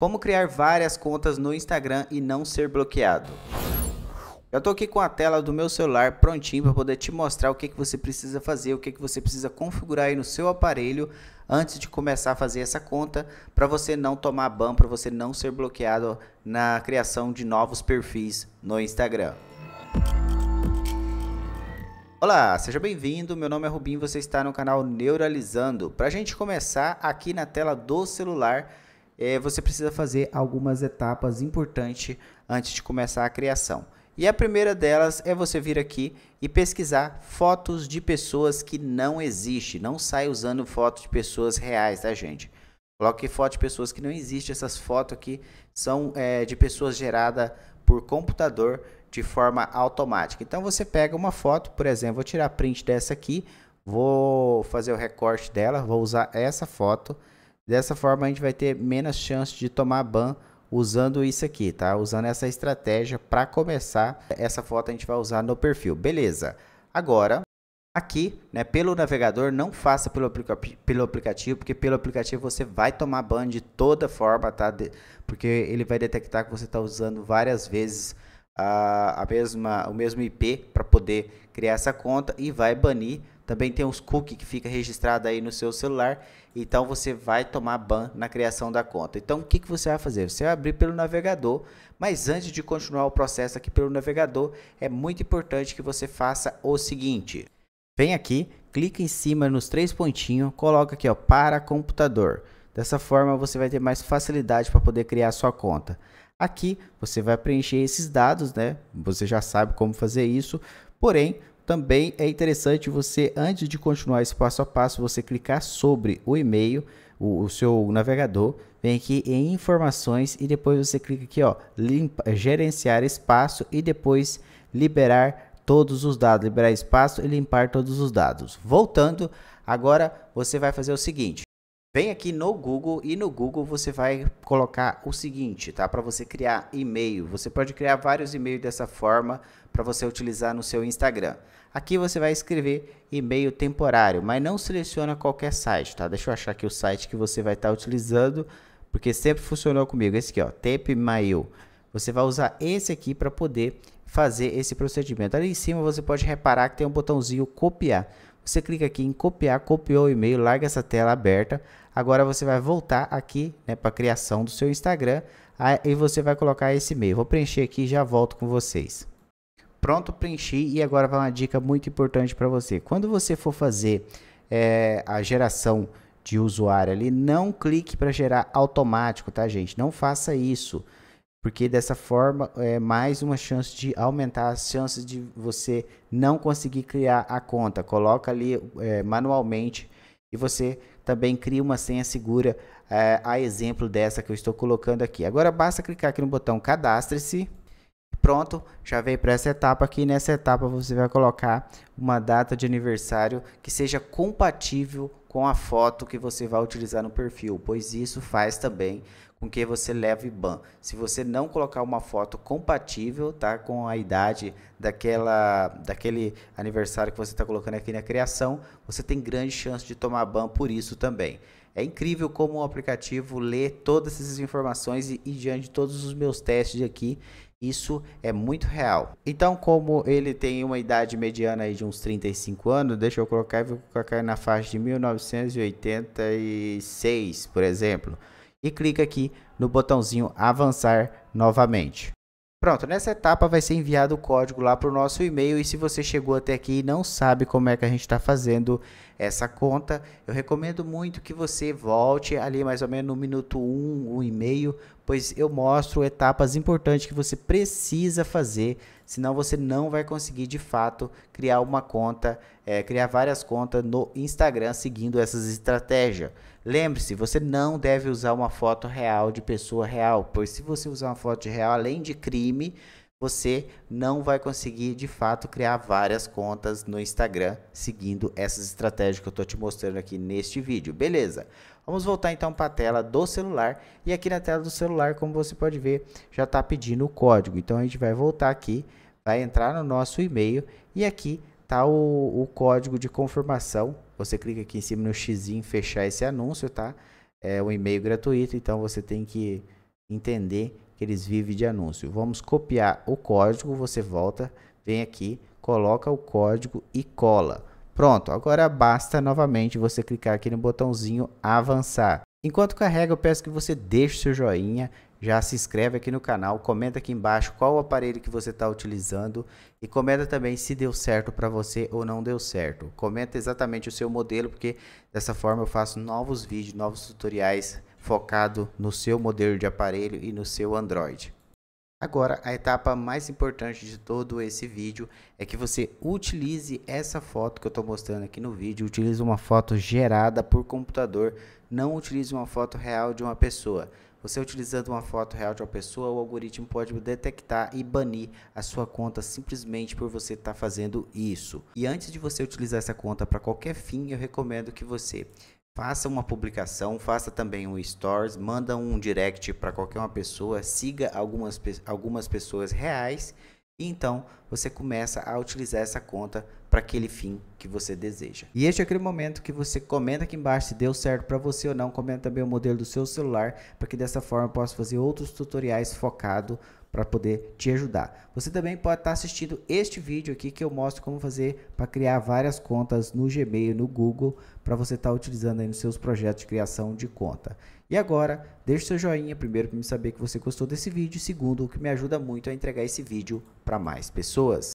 Como criar várias contas no Instagram e não ser bloqueado. Eu tô aqui com a tela do meu celular prontinho para poder te mostrar o que, que você precisa fazer, o que, que você precisa configurar aí no seu aparelho antes de começar a fazer essa conta para você não tomar ban, para você não ser bloqueado na criação de novos perfis no Instagram. Olá, seja bem-vindo. Meu nome é Rubim, você está no canal Neuralizando. Para a gente começar aqui na tela do celular, é, você precisa fazer algumas etapas importantes antes de começar a criação. E a primeira delas é você vir aqui e pesquisar fotos de pessoas que não existem. Não sai usando fotos de pessoas reais, tá, gente? Coloque foto de pessoas que não existem. Essas fotos aqui são é, de pessoas geradas por computador de forma automática. Então você pega uma foto, por exemplo, vou tirar print dessa aqui, vou fazer o recorte dela, vou usar essa foto Dessa forma, a gente vai ter menos chance de tomar ban usando isso aqui, tá? Usando essa estratégia para começar. Essa foto a gente vai usar no perfil, beleza. Agora, aqui, né, pelo navegador, não faça pelo, aplica pelo aplicativo, porque pelo aplicativo você vai tomar ban de toda forma, tá? De porque ele vai detectar que você está usando várias vezes a, a mesma, o mesmo IP para poder criar essa conta e vai banir também tem os cookies que fica registrado aí no seu celular. Então você vai tomar ban na criação da conta. Então o que, que você vai fazer? Você vai abrir pelo navegador, mas antes de continuar o processo aqui pelo navegador, é muito importante que você faça o seguinte. Vem aqui, clica em cima nos três pontinhos, coloca aqui ó, para computador. Dessa forma você vai ter mais facilidade para poder criar sua conta. Aqui você vai preencher esses dados, né? Você já sabe como fazer isso, porém também é interessante você, antes de continuar esse passo a passo, você clicar sobre o e-mail, o, o seu navegador, vem aqui em informações e depois você clica aqui, ó, limpa, gerenciar espaço e depois liberar todos os dados, liberar espaço e limpar todos os dados. Voltando, agora você vai fazer o seguinte, Vem aqui no Google e no Google você vai colocar o seguinte, tá? Para você criar e-mail. Você pode criar vários e-mails dessa forma para você utilizar no seu Instagram. Aqui você vai escrever e-mail temporário, mas não seleciona qualquer site, tá? Deixa eu achar aqui o site que você vai estar tá utilizando, porque sempre funcionou comigo. Esse aqui, ó, Tapmail. Você vai usar esse aqui para poder fazer esse procedimento. Ali em cima você pode reparar que tem um botãozinho copiar. Você clica aqui em copiar, copiou o e-mail, larga essa tela aberta. Agora você vai voltar aqui né, para a criação do seu Instagram e você vai colocar esse e-mail. Vou preencher aqui e já volto com vocês. Pronto, preenchi e agora vai uma dica muito importante para você. Quando você for fazer é, a geração de usuário ali, não clique para gerar automático, tá gente? Não faça isso. Porque dessa forma é mais uma chance de aumentar as chances de você não conseguir criar a conta. Coloca ali é, manualmente e você também cria uma senha segura é, a exemplo dessa que eu estou colocando aqui. Agora basta clicar aqui no botão cadastre-se. Pronto, já veio para essa etapa aqui. Nessa etapa você vai colocar uma data de aniversário que seja compatível com a foto que você vai utilizar no perfil, pois isso faz também com que você leva IBAN. Se você não colocar uma foto compatível tá, com a idade daquela, daquele aniversário que você está colocando aqui na criação, você tem grande chance de tomar ban por isso também. É incrível como o aplicativo lê todas essas informações e, e diante de todos os meus testes aqui, isso é muito real. Então, como ele tem uma idade mediana aí de uns 35 anos, deixa eu colocar, vou colocar na faixa de 1986, por exemplo e clica aqui no botãozinho avançar novamente. Pronto, nessa etapa vai ser enviado o código lá para o nosso e-mail e se você chegou até aqui e não sabe como é que a gente está fazendo essa conta, eu recomendo muito que você volte ali mais ou menos no minuto 1, um, um e meio, pois eu mostro etapas importantes que você precisa fazer senão você não vai conseguir de fato criar uma conta, é, criar várias contas no Instagram seguindo essas estratégias. Lembre-se, você não deve usar uma foto real de pessoa real, pois se você usar uma foto real, além de crime, você não vai conseguir de fato criar várias contas no Instagram seguindo essas estratégias que eu estou te mostrando aqui neste vídeo, beleza? Vamos voltar então para a tela do celular e aqui na tela do celular, como você pode ver, já está pedindo o código. Então a gente vai voltar aqui, vai entrar no nosso e-mail e aqui está o, o código de confirmação. Você clica aqui em cima no xizinho fechar esse anúncio, tá? É um e-mail gratuito, então você tem que entender que eles vivem de anúncio. Vamos copiar o código, você volta, vem aqui, coloca o código e cola. Pronto, agora basta novamente você clicar aqui no botãozinho avançar. Enquanto carrega, eu peço que você deixe seu joinha, já se inscreve aqui no canal, comenta aqui embaixo qual aparelho que você está utilizando e comenta também se deu certo para você ou não deu certo. Comenta exatamente o seu modelo, porque dessa forma eu faço novos vídeos, novos tutoriais focado no seu modelo de aparelho e no seu Android. Agora, a etapa mais importante de todo esse vídeo é que você utilize essa foto que eu estou mostrando aqui no vídeo, utilize uma foto gerada por computador, não utilize uma foto real de uma pessoa. Você utilizando uma foto real de uma pessoa, o algoritmo pode detectar e banir a sua conta simplesmente por você estar tá fazendo isso. E antes de você utilizar essa conta para qualquer fim, eu recomendo que você faça uma publicação, faça também um stories, manda um direct para qualquer uma pessoa, siga algumas, algumas pessoas reais e então você começa a utilizar essa conta para aquele fim que você deseja. E este é aquele momento que você comenta aqui embaixo se deu certo para você ou não, comenta também o modelo do seu celular para que dessa forma eu possa fazer outros tutoriais focado para poder te ajudar. Você também pode estar tá assistindo este vídeo aqui que eu mostro como fazer para criar várias contas no Gmail, no Google, para você estar tá utilizando aí nos seus projetos de criação de conta. E agora, deixe seu joinha primeiro para me saber que você gostou desse vídeo, segundo, o que me ajuda muito a entregar esse vídeo para mais pessoas.